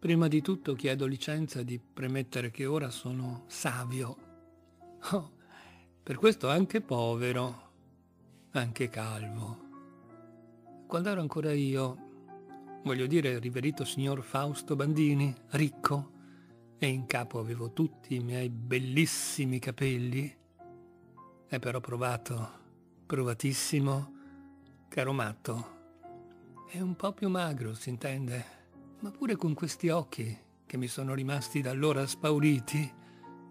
Prima di tutto chiedo licenza di premettere che ora sono savio. Oh, per questo anche povero, anche calvo. Quando ero ancora io, voglio dire, riverito signor Fausto Bandini, ricco, e in capo avevo tutti i miei bellissimi capelli, è però provato, provatissimo, caro matto. È un po' più magro, si intende ma pure con questi occhi, che mi sono rimasti da allora spauriti,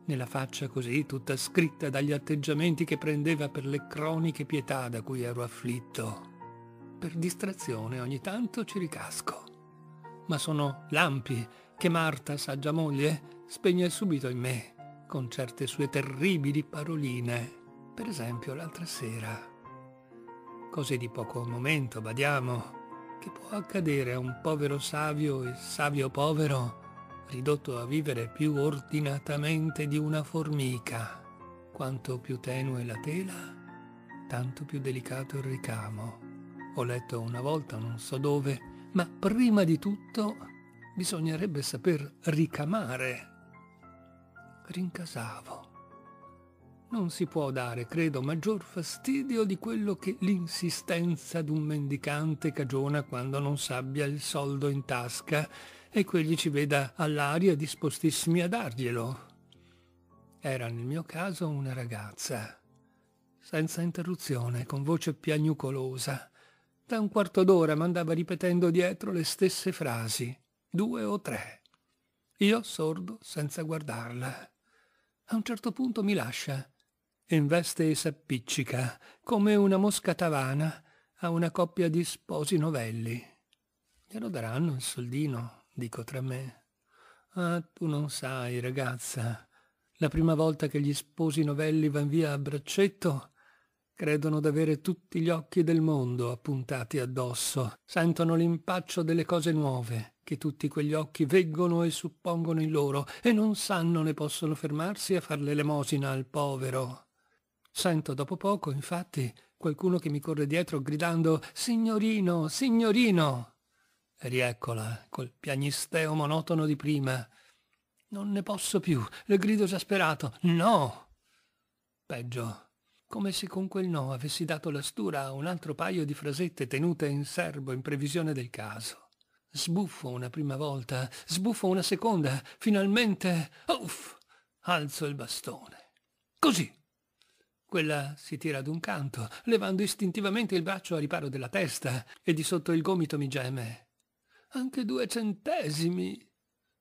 nella faccia così tutta scritta dagli atteggiamenti che prendeva per le croniche pietà da cui ero afflitto. Per distrazione ogni tanto ci ricasco. Ma sono lampi che Marta, saggia moglie, spegne subito in me, con certe sue terribili paroline, per esempio l'altra sera. Cose di poco momento, badiamo, che può accadere a un povero savio e savio povero ridotto a vivere più ordinatamente di una formica. Quanto più tenue la tela, tanto più delicato il ricamo. Ho letto una volta, non so dove, ma prima di tutto bisognerebbe saper ricamare. Rincasavo non si può dare, credo, maggior fastidio di quello che l'insistenza d'un mendicante cagiona quando non s'abbia il soldo in tasca e quegli ci veda all'aria dispostissimi a darglielo. Era nel mio caso una ragazza, senza interruzione, con voce piagnucolosa. Da un quarto d'ora mandava ripetendo dietro le stesse frasi, due o tre. Io sordo, senza guardarla. A un certo punto mi lascia investe e s'appiccica, come una mosca tavana, a una coppia di sposi novelli. Glielo daranno il soldino, dico tra me. Ah, tu non sai, ragazza, la prima volta che gli sposi novelli van via a braccetto, credono d'avere tutti gli occhi del mondo appuntati addosso, sentono l'impaccio delle cose nuove che tutti quegli occhi veggono e suppongono in loro e non sanno ne possono fermarsi a far l'elemosina al povero. Sento dopo poco, infatti, qualcuno che mi corre dietro gridando Signorino, signorino! E rieccola, col piagnisteo monotono di prima. Non ne posso più, le grido esasperato. No! Peggio, come se con quel no avessi dato la stura a un altro paio di frasette tenute in serbo in previsione del caso. Sbuffo una prima volta, sbuffo una seconda, finalmente, uff, alzo il bastone. Così, quella si tira ad un canto, levando istintivamente il braccio a riparo della testa, e di sotto il gomito mi geme. Anche due centesimi!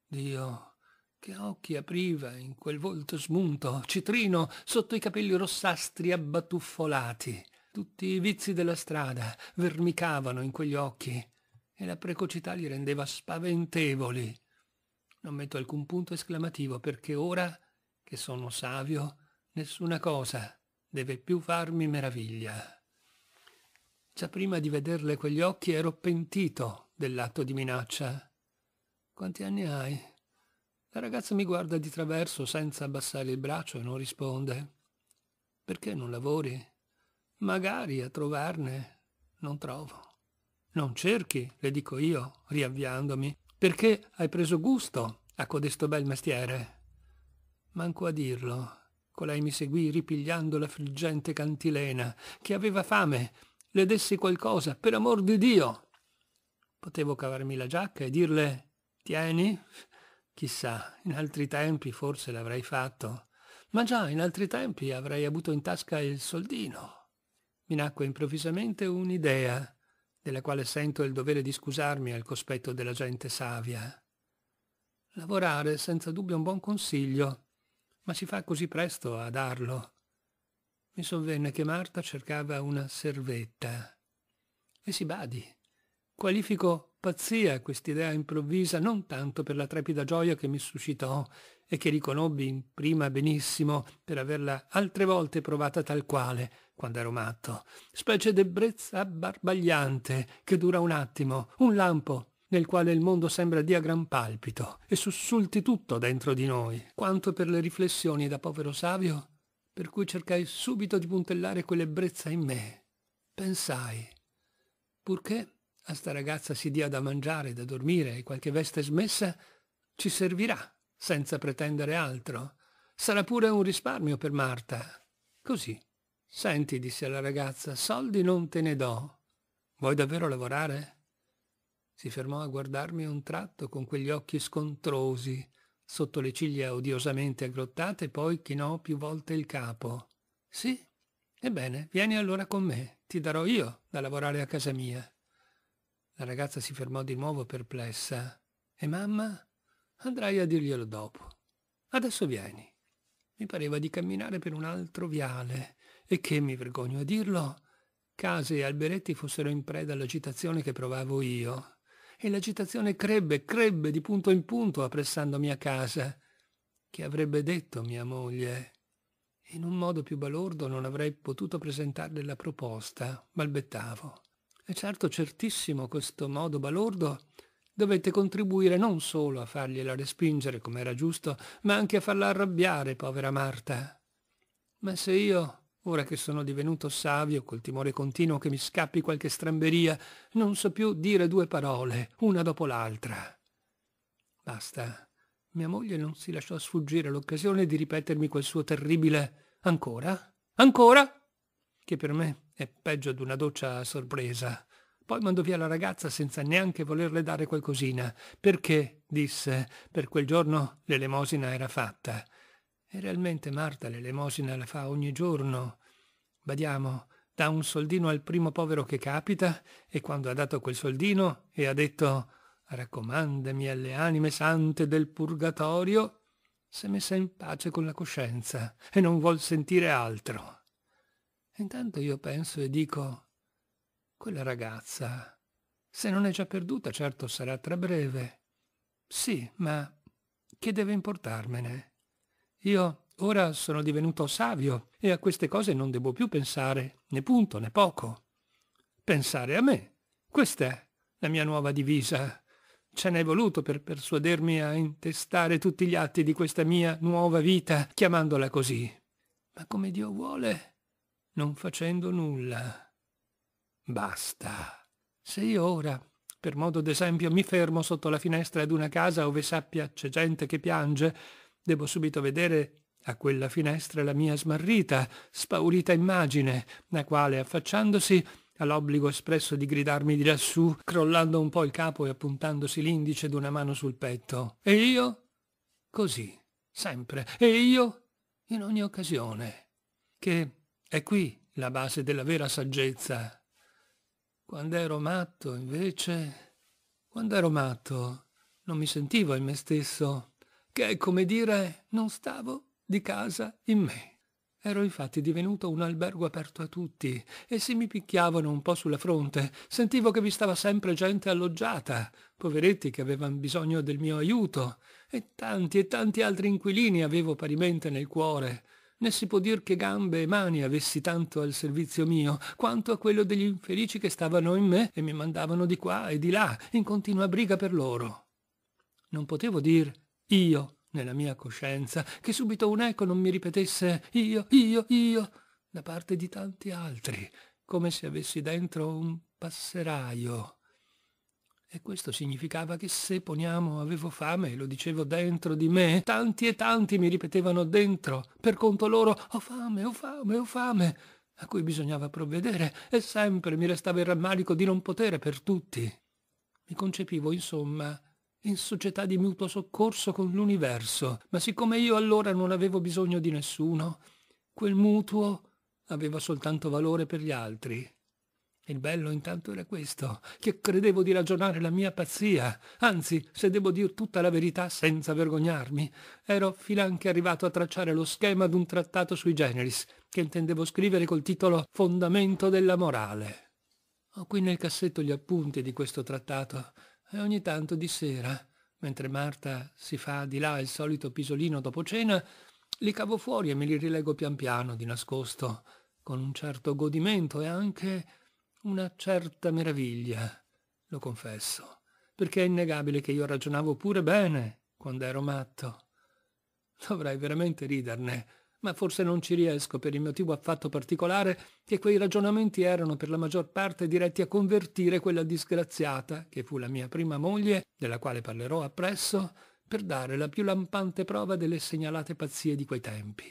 Dio, che occhi apriva in quel volto smunto, citrino, sotto i capelli rossastri abbatuffolati. Tutti i vizi della strada vermicavano in quegli occhi e la precocità li rendeva spaventevoli. Non metto alcun punto esclamativo perché ora, che sono savio, nessuna cosa deve più farmi meraviglia. Già prima di vederle quegli occhi ero pentito dell'atto di minaccia. Quanti anni hai? La ragazza mi guarda di traverso senza abbassare il braccio e non risponde. Perché non lavori? Magari a trovarne. Non trovo. Non cerchi, le dico io, riavviandomi, perché hai preso gusto a codesto bel mestiere. Manco a dirlo, piccola e mi seguì ripigliando la friggente cantilena, che aveva fame, le dessi qualcosa, per amor di Dio. Potevo cavarmi la giacca e dirle, tieni, chissà, in altri tempi forse l'avrei fatto, ma già in altri tempi avrei avuto in tasca il soldino. Mi nacque improvvisamente un'idea, della quale sento il dovere di scusarmi al cospetto della gente savia. Lavorare senza dubbio è un buon consiglio, ma si fa così presto a darlo. Mi sovvenne che Marta cercava una servetta. E si badi. Qualifico pazzia quest'idea improvvisa, non tanto per la trepida gioia che mi suscitò e che riconobbi in prima benissimo per averla altre volte provata tal quale, quando ero matto, specie d'ebbrezza abbarbagliante che dura un attimo, un lampo, nel quale il mondo sembra dia gran palpito e sussulti tutto dentro di noi, quanto per le riflessioni da povero savio, per cui cercai subito di puntellare quell'ebbrezza in me. Pensai, purché a sta ragazza si dia da mangiare, da dormire e qualche veste smessa, ci servirà, senza pretendere altro. Sarà pure un risparmio per Marta. Così. Senti, disse alla ragazza, soldi non te ne do. Vuoi davvero lavorare? Si fermò a guardarmi un tratto con quegli occhi scontrosi, sotto le ciglia odiosamente aggrottate, poi chinò più volte il capo. Sì, ebbene, vieni allora con me, ti darò io da lavorare a casa mia. La ragazza si fermò di nuovo perplessa. E mamma? Andrai a dirglielo dopo. Adesso vieni. Mi pareva di camminare per un altro viale e che, mi vergogno a dirlo, case e alberetti fossero in preda all'agitazione che provavo io e l'agitazione crebbe, crebbe di punto in punto appressandomi a casa. Che avrebbe detto mia moglie? In un modo più balordo non avrei potuto presentarle la proposta, balbettavo. E certo, certissimo, questo modo balordo dovette contribuire non solo a fargliela respingere come era giusto, ma anche a farla arrabbiare, povera Marta. Ma se io Ora che sono divenuto savio, col timore continuo che mi scappi qualche stramberia, non so più dire due parole, una dopo l'altra. Basta. Mia moglie non si lasciò sfuggire l'occasione di ripetermi quel suo terribile ancora? Ancora? Che per me è peggio d'una doccia a sorpresa. Poi mandò via la ragazza senza neanche volerle dare qualcosina, perché, disse, per quel giorno l'elemosina era fatta e realmente Marta l'elemosina la fa ogni giorno. Badiamo, dà un soldino al primo povero che capita e quando ha dato quel soldino e ha detto raccomandami alle anime sante del purgatorio, si è messa in pace con la coscienza e non vuol sentire altro. Intanto io penso e dico, quella ragazza, se non è già perduta, certo sarà tra breve. Sì, ma che deve importarmene? Io ora sono divenuto savio e a queste cose non devo più pensare, né punto né poco. Pensare a me. Questa è la mia nuova divisa. Ce n'è voluto per persuadermi a intestare tutti gli atti di questa mia nuova vita, chiamandola così. Ma come Dio vuole, non facendo nulla. Basta. Se io ora, per modo d'esempio, mi fermo sotto la finestra ad una casa ove sappia c'è gente che piange, Devo subito vedere a quella finestra la mia smarrita, spaurita immagine, la quale, affacciandosi, ha l'obbligo espresso di gridarmi di lassù, crollando un po' il capo e appuntandosi l'indice d'una mano sul petto. E io? Così, sempre. E io? In ogni occasione. Che è qui la base della vera saggezza. Quando ero matto, invece... Quando ero matto, non mi sentivo in me stesso che, come dire, non stavo di casa in me. Ero infatti divenuto un albergo aperto a tutti, e se mi picchiavano un po' sulla fronte, sentivo che vi stava sempre gente alloggiata, poveretti che avevano bisogno del mio aiuto, e tanti e tanti altri inquilini avevo parimente nel cuore. Né si può dir che gambe e mani avessi tanto al servizio mio, quanto a quello degli infelici che stavano in me e mi mandavano di qua e di là, in continua briga per loro. Non potevo dir io nella mia coscienza, che subito un'eco non mi ripetesse io, io, io, da parte di tanti altri, come se avessi dentro un passeraio. E questo significava che se, poniamo, avevo fame e lo dicevo dentro di me, tanti e tanti mi ripetevano dentro, per conto loro, ho fame, ho fame, ho fame, a cui bisognava provvedere, e sempre mi restava il rammarico di non potere per tutti. Mi concepivo, insomma, in società di mutuo soccorso con l'universo, ma siccome io allora non avevo bisogno di nessuno, quel mutuo aveva soltanto valore per gli altri. Il bello intanto era questo, che credevo di ragionare la mia pazzia, anzi, se devo dire tutta la verità senza vergognarmi, ero finanche arrivato a tracciare lo schema d'un trattato sui generis, che intendevo scrivere col titolo Fondamento della morale. Ho qui nel cassetto gli appunti di questo trattato, e ogni tanto di sera, mentre Marta si fa di là il solito pisolino dopo cena, li cavo fuori e me li rilego pian piano, di nascosto, con un certo godimento e anche una certa meraviglia, lo confesso, perché è innegabile che io ragionavo pure bene quando ero matto. Dovrei veramente riderne, ma forse non ci riesco per il motivo affatto particolare che quei ragionamenti erano per la maggior parte diretti a convertire quella disgraziata, che fu la mia prima moglie, della quale parlerò appresso, per dare la più lampante prova delle segnalate pazzie di quei tempi.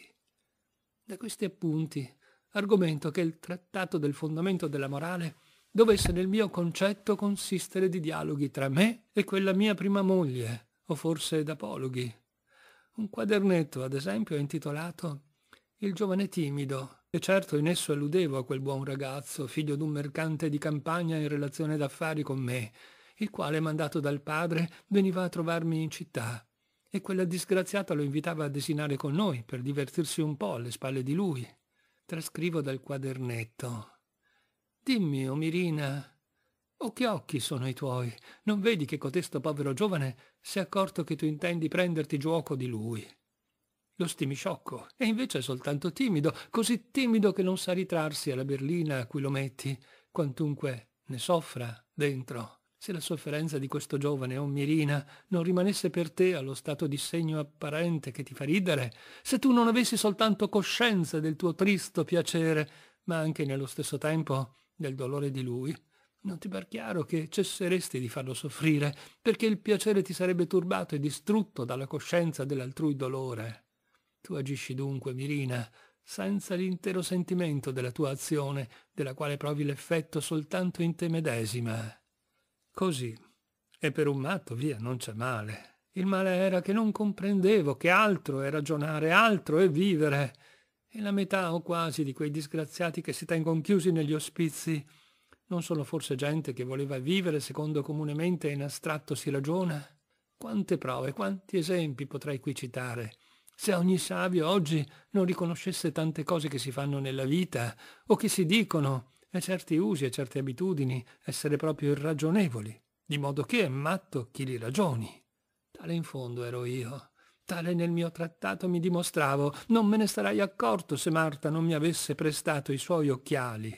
Da questi appunti, argomento che il trattato del fondamento della morale dovesse nel mio concetto consistere di dialoghi tra me e quella mia prima moglie, o forse d'apologhi, un quadernetto, ad esempio, è intitolato Il giovane timido, e certo in esso alludevo a quel buon ragazzo, figlio di un mercante di campagna in relazione d'affari con me, il quale, mandato dal padre, veniva a trovarmi in città, e quella disgraziata lo invitava a desinare con noi per divertirsi un po' alle spalle di lui. Trascrivo dal quadernetto. Dimmi, o Mirina, Occhi occhi sono i tuoi, non vedi che cotesto povero giovane si è accorto che tu intendi prenderti gioco di lui. Lo stimi sciocco, e invece è soltanto timido, così timido che non sa ritrarsi alla berlina a cui lo metti, quantunque ne soffra dentro. Se la sofferenza di questo giovane, o oh mirina, non rimanesse per te allo stato di segno apparente che ti fa ridere, se tu non avessi soltanto coscienza del tuo tristo piacere, ma anche nello stesso tempo del dolore di lui, non ti par chiaro che cesseresti di farlo soffrire, perché il piacere ti sarebbe turbato e distrutto dalla coscienza dell'altrui dolore. Tu agisci dunque, Mirina, senza l'intero sentimento della tua azione, della quale provi l'effetto soltanto in te medesima. Così. E per un matto, via, non c'è male. Il male era che non comprendevo che altro è ragionare, altro è vivere. E la metà o quasi di quei disgraziati che si tengono chiusi negli ospizi non sono forse gente che voleva vivere secondo comunemente in astratto si ragiona? Quante prove, quanti esempi potrei qui citare? Se ogni savio oggi non riconoscesse tante cose che si fanno nella vita o che si dicono e certi usi e certe abitudini essere proprio irragionevoli, di modo che è matto chi li ragioni. Tale in fondo ero io. Tale nel mio trattato mi dimostravo. Non me ne sarei accorto se Marta non mi avesse prestato i suoi occhiali.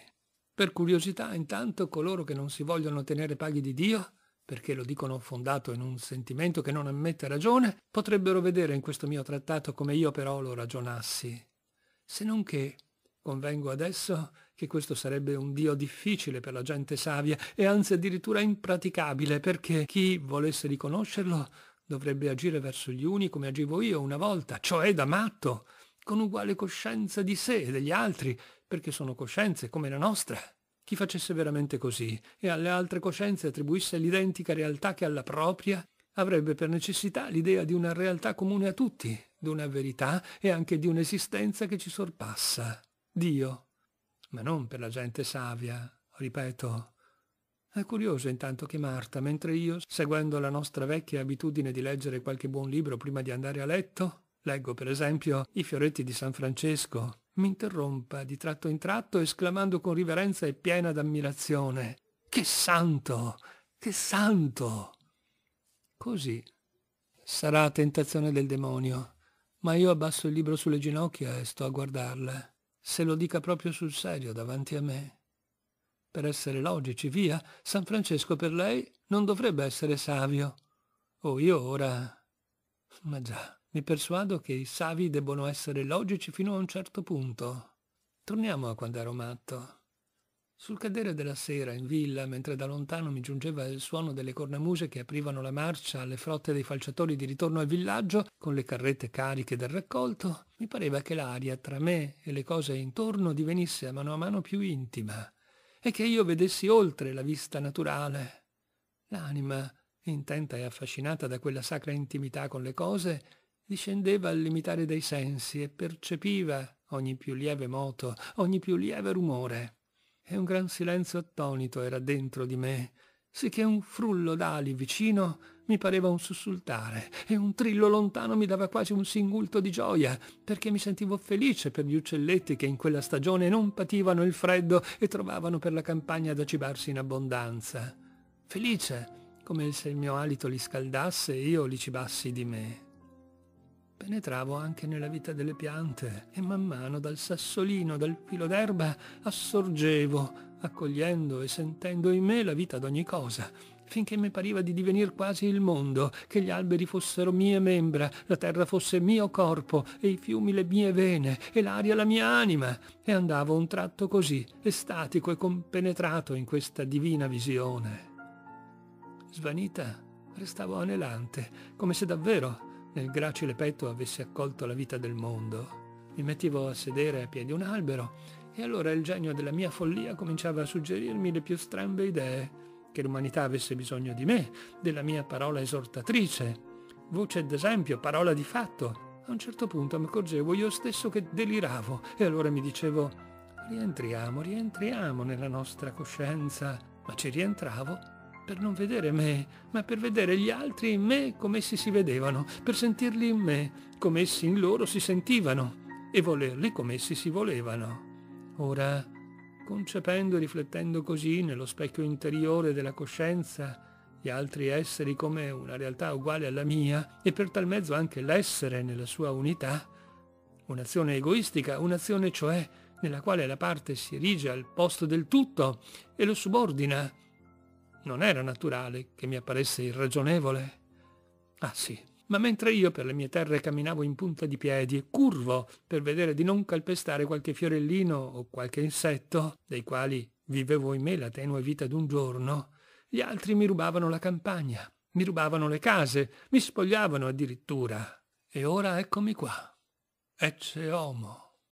Per curiosità, intanto, coloro che non si vogliono tenere paghi di Dio, perché lo dicono fondato in un sentimento che non ammette ragione, potrebbero vedere in questo mio trattato come io però lo ragionassi. Se non che, convengo adesso, che questo sarebbe un Dio difficile per la gente savia e anzi addirittura impraticabile, perché chi volesse riconoscerlo dovrebbe agire verso gli uni come agivo io una volta, cioè da matto, con uguale coscienza di sé e degli altri, perché sono coscienze come la nostra. Chi facesse veramente così e alle altre coscienze attribuisse l'identica realtà che alla propria, avrebbe per necessità l'idea di una realtà comune a tutti, di una verità e anche di un'esistenza che ci sorpassa. Dio. Ma non per la gente savia, ripeto. È curioso intanto che Marta, mentre io, seguendo la nostra vecchia abitudine di leggere qualche buon libro prima di andare a letto, leggo per esempio I fioretti di San Francesco, mi interrompa di tratto in tratto esclamando con riverenza e piena d'ammirazione Che santo! Che santo! Così sarà tentazione del demonio, ma io abbasso il libro sulle ginocchia e sto a guardarla, se lo dica proprio sul serio davanti a me. Per essere logici, via, San Francesco per lei non dovrebbe essere savio. O oh, io ora... Ma già. Mi persuado che i savi debbono essere logici fino a un certo punto. Torniamo a quando ero matto. Sul cadere della sera in villa, mentre da lontano mi giungeva il suono delle cornamuse che aprivano la marcia alle frotte dei falciatori di ritorno al villaggio, con le carrette cariche del raccolto, mi pareva che l'aria tra me e le cose intorno divenisse a mano a mano più intima, e che io vedessi oltre la vista naturale. L'anima, intenta e affascinata da quella sacra intimità con le cose, discendeva al limitare dei sensi e percepiva ogni più lieve moto, ogni più lieve rumore. E un gran silenzio attonito era dentro di me, sicché un frullo d'ali vicino mi pareva un sussultare e un trillo lontano mi dava quasi un singulto di gioia, perché mi sentivo felice per gli uccelletti che in quella stagione non pativano il freddo e trovavano per la campagna da cibarsi in abbondanza. Felice, come se il mio alito li scaldasse e io li cibassi di me. Penetravo anche nella vita delle piante e man mano dal sassolino, dal filo d'erba, assorgevo, accogliendo e sentendo in me la vita d'ogni cosa, finché mi pariva di divenir quasi il mondo, che gli alberi fossero mie membra, la terra fosse mio corpo, e i fiumi le mie vene, e l'aria la mia anima. E andavo un tratto così, estatico e compenetrato in questa divina visione. Svanita, restavo anelante, come se davvero nel gracile petto avesse accolto la vita del mondo. Mi mettevo a sedere a piedi un albero e allora il genio della mia follia cominciava a suggerirmi le più strambe idee, che l'umanità avesse bisogno di me, della mia parola esortatrice, voce d'esempio, parola di fatto. A un certo punto mi accorgevo io stesso che deliravo e allora mi dicevo rientriamo, rientriamo nella nostra coscienza, ma ci rientravo per non vedere me, ma per vedere gli altri in me come essi si vedevano, per sentirli in me come essi in loro si sentivano e volerli come essi si volevano. Ora, concependo e riflettendo così nello specchio interiore della coscienza gli altri esseri come una realtà uguale alla mia e per tal mezzo anche l'essere nella sua unità, un'azione egoistica, un'azione cioè nella quale la parte si erige al posto del tutto e lo subordina non era naturale che mi apparesse irragionevole. Ah sì, ma mentre io per le mie terre camminavo in punta di piedi e curvo per vedere di non calpestare qualche fiorellino o qualche insetto, dei quali vivevo in me la tenue vita d'un giorno, gli altri mi rubavano la campagna, mi rubavano le case, mi spogliavano addirittura. E ora eccomi qua. Ecce homo.